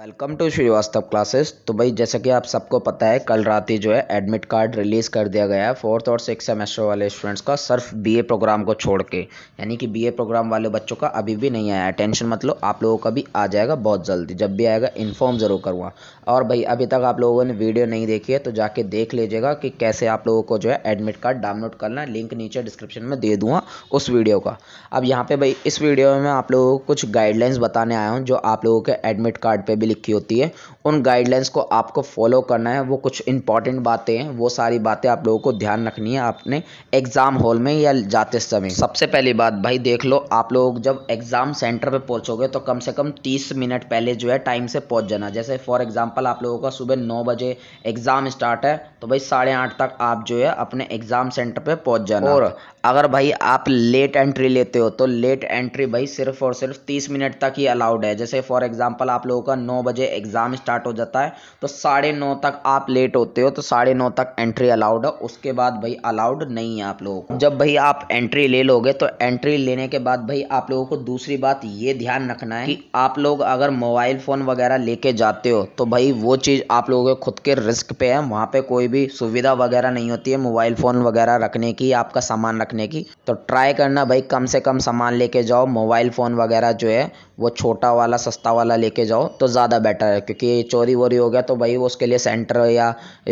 welcome to Srivastava classes तो भाई जैसा कि आप सबको पता है कल रात ही जो है एडमिट कार्ड रिलीज़ कर दिया गया है फोर्थ और सिक्स सेमेस्टर वाले स्टूडेंट्स का सिर्फ बीए प्रोग्राम को छोड़ के यानी कि बीए प्रोग्राम वाले बच्चों का अभी भी नहीं आया टेंशन मतलब आप लोगों का भी आ जाएगा बहुत जल्दी जब भी आएगा इन्फॉर्म ज़रूर करूँगा और भाई अभी तक आप लोगों ने वीडियो नहीं देखी है तो जाके देख लीजिएगा कि कैसे आप लोगों को जो है एडमिट कार्ड डाउनलोड करना है लिंक नीचे डिस्क्रिप्शन में दे दूँगा उस वीडियो का अब यहाँ पर भाई इस वीडियो में आप लोगों को कुछ गाइडलाइंस बताने आया हूँ जो आप लोगों के एडमिट कार्ड पर भी लिखी होती है उन गाइडलाइंस को आपको फॉलो करना है वो कुछ इंपॉर्टेंट बातें हैं वो सारी बातें आप लोगों को ध्यान रखनी है आपने एग्ज़ाम हॉल में या जाते समय सबसे पहली बात भाई देख लो आप लोग जब एग्ज़ाम सेंटर पर पहुंचोगे तो कम से कम तीस मिनट पहले जो है टाइम से पहुंच जाना जैसे फॉर एग्ज़ाम्पल आप लोगों का सुबह नौ बजे एग्ज़ाम स्टार्ट है तो भाई साढ़े आठ तक आप जो है अपने एग्ज़ाम सेंटर पर पहुंच जाना और अगर भाई आप लेट एंट्री लेते हो तो लेट एंट्री भाई सिर्फ और सिर्फ तीस मिनट तक ही अलाउड है जैसे फॉर एग्ज़ाम्पल आप लोगों का नौ बजे एग्ज़ाम स्टार्ट हो जाता है तो साढ़े नौ तक आप लेट होते हो तो साढ़े नौ तक एंट्री अलाउड है उसके बाद भाई अलाउड नहीं है आप लोगों को जब भाई आप एंट्री ले लोगे तो एंट्री लेने के बाद भाई आप लोगों को दूसरी बात ये ध्यान रखना है कि आप लोग अगर मोबाइल फ़ोन वगैरह लेके जाते हो तो भाई वो चीज़ आप लोगों के खुद के रिस्क पे है वहाँ पे कोई भी सुविधा वगैरह नहीं होती है मोबाइल फ़ोन वगैरह रखने की आपका सामान रखने की तो ट्राई करना भाई कम से कम सामान लेके जाओ मोबाइल फ़ोन वगैरह जो है वो छोटा वाला सस्ता वाला लेके जाओ तो ज़्यादा बेटर है क्योंकि चोरी वोरी हो गया तो भाई वो उसके लिए सेंटर या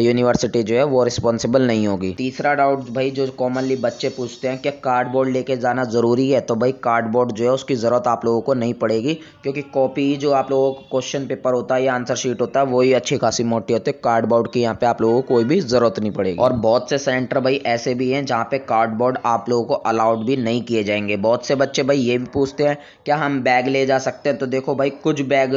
यूनिवर्सिटी जो है वो रिस्पॉन्सिबल नहीं होगी तीसरा डाउट भाई जो कॉमनली बच्चे पूछते हैं कि कार्डबोर्ड लेके जाना ज़रूरी है तो भाई कार्डबोर्ड जो है उसकी ज़रूरत आप लोगों को नहीं पड़ेगी क्योंकि कॉपी जो आप लोगों को क्वेश्चन पेपर होता है या आंसर शीट होता है वही अच्छी खासी मोटी होती है कार्डबोर्ड की यहाँ पर आप लोगों को कोई भी ज़रूरत नहीं पड़ेगी और बहुत से सेंटर भाई ऐसे भी हैं जहाँ पे कार्डबोर्ड आप लोगों को अलाउड भी नहीं किए जाएंगे बहुत से बच्चे भाई ये भी पूछते हैं क्या हम बैग ले जा सकते हैं तो देखो भाई कुछ बैग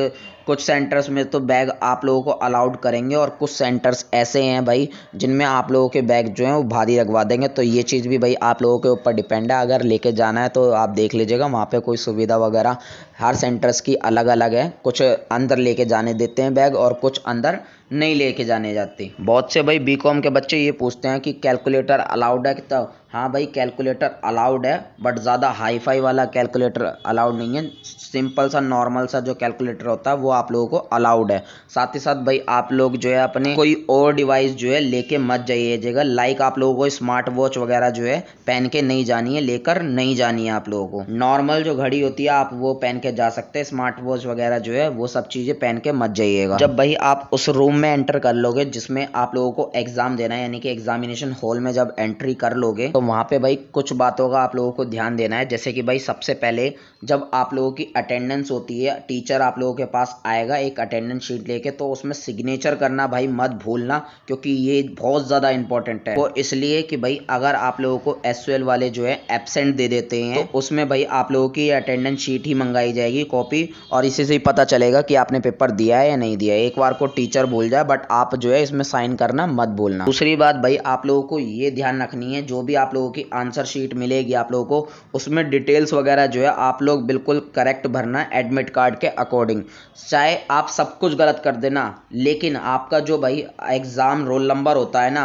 कुछ सेंटर्स में तो बैग आप लोगों को अलाउड करेंगे और कुछ सेंटर्स ऐसे हैं भाई जिनमें आप लोगों के बैग जो हैं वो भारी लगवा देंगे तो ये चीज़ भी भाई आप लोगों के ऊपर डिपेंड है अगर लेके जाना है तो आप देख लीजिएगा वहाँ पर कोई सुविधा वगैरह हर सेंटर्स की अलग अलग है कुछ अंदर लेके जाने देते हैं बैग और कुछ अंदर नहीं लेके जाने जाते बहुत से भाई बी के बच्चे ये पूछते हैं कि कैलकुलेटर अलाउड है तो हाँ भाई कैलकुलेटर अलाउड है बट ज़्यादा हाई वाला कैलकुलेटर अलाउड नहीं है सिंपल सा नॉर्मल सा जो कैलकुलेटर होता है वो आप लोगों को अलाउड है साथ ही साथ भाई आप लोग जो है अपने कोई और डिवाइस जो है लेके मत जाइएगा लाइक आप लोगों को स्मार्ट वॉच वगैरह जो है पहन के नहीं जानी है लेकर नहीं जानी है आप लोगों को नॉर्मल जो घड़ी होती है आप वो पहन के जा सकते हैं स्मार्ट वॉच वगैरह जो है वो सब चीज़ें पहन के मत जाइएगा जब भाई आप उस रूम में एंटर कर लोगे जिसमें आप लोगों को एग्जाम देना है यानी कि एग्जामिनेशन हॉल में जब एंट्री कर लोगे तो वहां पे भाई कुछ बातों का आप लोगों को ध्यान देना है जैसे कि भाई सबसे पहले जब आप लोगों की अटेंडेंस होती है टीचर आप लोगों के पास आएगा एक अटेंडेंस शीट लेके तो उसमें सिग्नेचर करना भाई मत भूलना क्योंकि ये बहुत ज़्यादा इंपॉर्टेंट है वो इसलिए कि भाई अगर आप लोगों को एस वाले जो है एबसेंट दे देते हैं तो उसमें भाई आप लोगों की अटेंडेंस शीट ही मंगाई जाएगी कॉपी और इसी से ही पता चलेगा कि आपने पेपर दिया है या नहीं दिया है एक बार को टीचर भूल जाए बट आप जो है इसमें साइन करना मत भूलना दूसरी बात भाई आप लोगों को ये ध्यान रखनी है जो भी आप लोगों की आंसर शीट मिलेगी आप लोगों को उसमें डिटेल्स वगैरह जो है आप लोग बिल्कुल करेक्ट भरना एडमिट कार्ड के अकॉर्डिंग चाहे आप सब कुछ गलत कर देना लेकिन आपका जो भाई एग्ज़ाम रोल नंबर होता है ना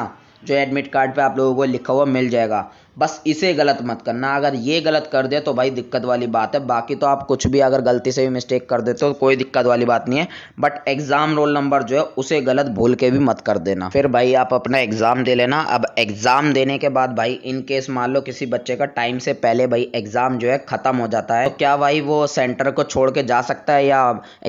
जो एडमिट कार्ड पे आप लोगों को लिखा हुआ मिल जाएगा बस इसे गलत मत करना अगर ये गलत कर दे तो भाई दिक्कत वाली बात है बाकी तो आप कुछ भी अगर गलती से भी मिस्टेक कर देते हो तो कोई दिक्कत वाली बात नहीं है बट एग्ज़ाम रोल नंबर जो है उसे गलत भूल के भी मत कर देना फिर भाई आप अपना एग्ज़ाम दे लेना अब एग्ज़ाम देने के बाद भाई इन केस मान लो किसी बच्चे का टाइम से पहले भाई एग्ज़ाम जो है ख़त्म हो जाता है तो क्या भाई वो सेंटर को छोड़ के जा सकता है या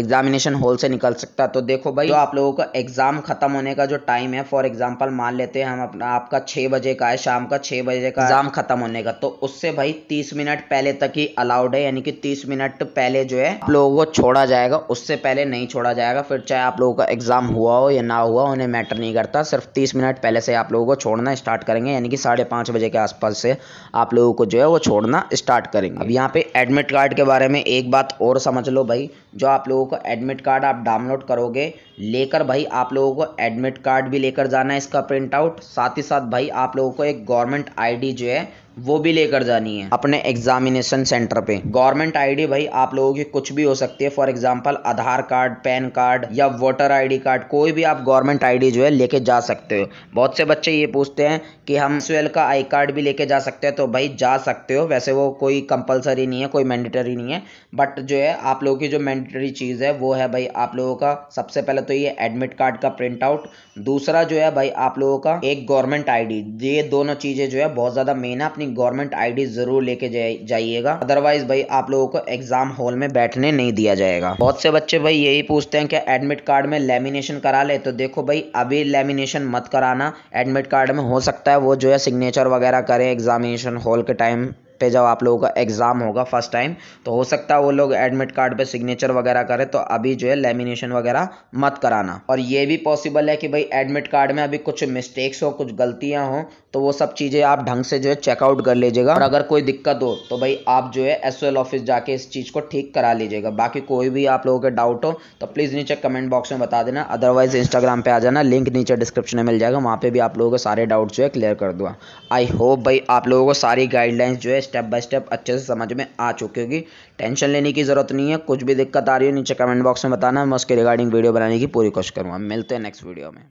एग्जामिनेशन हॉल से निकल सकता है तो देखो भाई जो आप लोगों का एग्ज़ाम ख़त्म होने का जो टाइम है फॉर एग्ज़ाम्पल मान लेते हैं हम अपना आपका छह बजे का है शाम का छह बजे का एग्ज़ाम ख़त्म होने का तो उससे भाई तीस मिनट पहले तक ही अलाउड है यानी कि तीस मिनट पहले जो है आप लोगों को छोड़ा जाएगा उससे पहले नहीं छोड़ा जाएगा फिर चाहे आप लोगों का एग्ज़ाम हुआ हो या ना हुआ उन्हें मैटर नहीं करता सिर्फ तीस मिनट पहले से आप लोगों को छोड़ना स्टार्ट करेंगे यानी कि साढ़े पांच बजे के आसपास से आप लोगों को जो है वो छोड़ना स्टार्ट करेंगे अब यहाँ पे एडमिट कार्ड के बारे में एक बात और समझ लो भाई जो आप लोगों का एडमिट कार्ड आप डाउनलोड करोगे लेकर भाई आप लोगों को एडमिट कार्ड भी लेकर जाना है इसका प्रिंट आउट साथ ही साथ भाई आप लोगों को एक गवर्नमेंट आईडी जो है वो भी लेकर जानी है अपने एग्जामिनेशन सेंटर पे गवर्नमेंट आईडी भाई आप लोगों की कुछ भी हो सकती है for example Aadhaar card PAN card या वोटर आईडी कार्ड कोई भी आप गवर्नमेंट आईडी जो है लेके जा सकते हो बहुत से बच्चे ये पूछते हैं कि हम स्वेल का आई कार्ड भी लेके जा सकते हैं तो भाई जा सकते हो वैसे वो कोई कंपलसरी नहीं है कोई मैंडेटरी नहीं है बट जो है आप लोगों की जो मैंडेटरी चीज़ है वो है भाई आप लोगों का सबसे पहले तो ये एडमिट कार्ड का प्रिंट आउट दूसरा जो है भाई आप लोगों का एक गवर्नमेंट आईडी ये दोनों चीज़ें जो है बहुत ज़्यादा मेन है अपनी गवर्नमेंट आईडी जरूर लेके जाइएगा अदरवाइज भाई आप लोगों को एग्जाम हॉल में बैठने नहीं दिया जाएगा बहुत से बच्चे भाई यही पूछते हैं कि एडमिट कार्ड में लेमिनेशन करा ले तो देखो भाई अभी लेमिनेशन मत कराना एडमिट कार्ड में हो सकता है वो जो है सिग्नेचर वगैरह करें एग्जामिनेशन हॉल के टाइम पे जब आप लोगों का एग्ज़ाम होगा फर्स्ट टाइम तो हो सकता है वो लोग एडमिट कार्ड पे सिग्नेचर वगैरह करें तो अभी जो है लेमिनेशन वगैरह मत कराना और ये भी पॉसिबल है कि भाई एडमिट कार्ड में अभी कुछ मिस्टेक्स हो कुछ गलतियाँ हों तो वो सब चीज़ें आप ढंग से जो है चेकआउट कर लीजिएगा और अगर कोई दिक्कत हो तो भाई आप जो है एस ऑफिस जाके इस चीज़ को ठीक करा लीजिएगा बाकी कोई भी आप लोगों के डाउट हो तो प्लीज़ नीचे कमेंट बॉक्स में बता देना अदरवाइज इंस्टाग्राम पे आ जाना लिंक नीचे डिस्क्रिप्शन में मिल जाएगा वहाँ पे भी आप लोगों के सारे डाउट जो है क्लियर कर दूँगा आई होप भाई आप लोगों को सारी गाइडलाइंस जो है स्टेप बाय स्टेप अच्छे से समझ में आ चुकी होगी टेंशन लेने की ज़रूरत नहीं है कुछ भी दिक्कत आ रही हो नीचे कमेंट बॉक्स में बताना मैं उसके रिगार्डिंग वीडियो बनाने की पूरी कोशिश करूँगा मिलते हैं नेक्स्ट वीडियो में